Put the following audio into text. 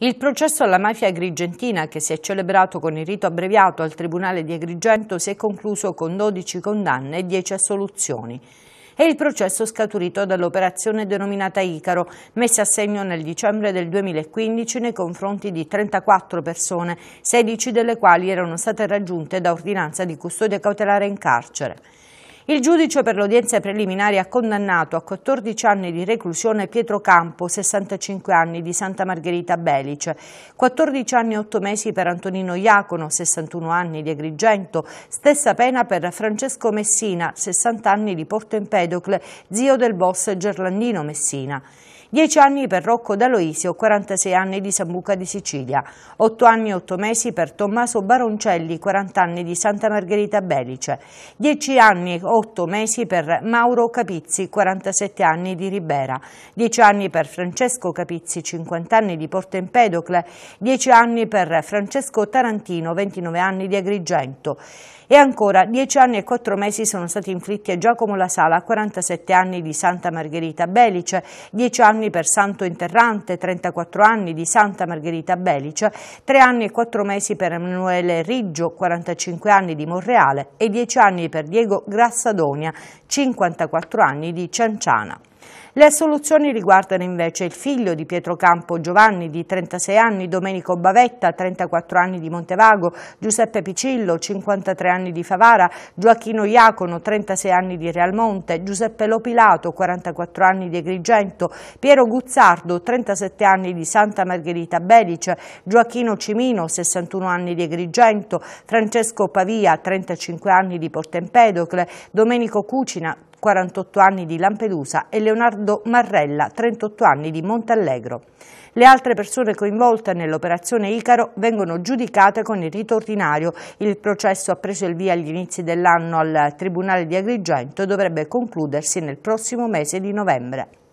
Il processo alla mafia agrigentina, che si è celebrato con il rito abbreviato al Tribunale di Agrigento, si è concluso con 12 condanne e 10 assoluzioni. È il processo scaturito dall'operazione denominata Icaro, messa a segno nel dicembre del 2015 nei confronti di 34 persone, 16 delle quali erano state raggiunte da ordinanza di custodia cautelare in carcere. Il giudice per l'udienza preliminare ha condannato a 14 anni di reclusione Pietro Campo, 65 anni, di Santa Margherita Belice, 14 anni e 8 mesi per Antonino Iacono, 61 anni, di Agrigento, stessa pena per Francesco Messina, 60 anni, di Porto Empedocle, zio del boss Gerlandino Messina. 10 anni per Rocco D'Aloisio, 46 anni di Sambuca di Sicilia, 8 anni e 8 mesi per Tommaso Baroncelli, 40 anni di Santa Margherita Belice, 10 anni e 8 mesi per Mauro Capizzi, 47 anni di Ribera, 10 anni per Francesco Capizzi, 50 anni di Porto Empedocle, 10 anni per Francesco Tarantino, 29 anni di Agrigento. E ancora 10 anni e 4 mesi sono stati inflitti a Giacomo La Sala, 47 anni di Santa Margherita Belice, 10 anni anni per Santo Interrante, 34 anni di Santa Margherita Belice, 3 anni e 4 mesi per Emanuele Riggio, 45 anni di Monreale e 10 anni per Diego Grassadonia, 54 anni di Cianciana. Le assoluzioni riguardano invece il figlio di Pietro Campo Giovanni di 36 anni, Domenico Bavetta 34 anni di Montevago, Giuseppe Picillo 53 anni di Favara, Gioacchino Iacono 36 anni di Realmonte, Giuseppe Lopilato 44 anni di Agrigento, Piero Guzzardo 37 anni di Santa Margherita Belice, Gioacchino Cimino 61 anni di Agrigento, Francesco Pavia 35 anni di Portempedocle, Domenico Cucina 48 anni di Lampedusa, e Leonardo Marrella, 38 anni di Montallegro. Le altre persone coinvolte nell'operazione Icaro vengono giudicate con il rito ordinario. Il processo ha preso il via agli inizi dell'anno al Tribunale di Agrigento e dovrebbe concludersi nel prossimo mese di novembre.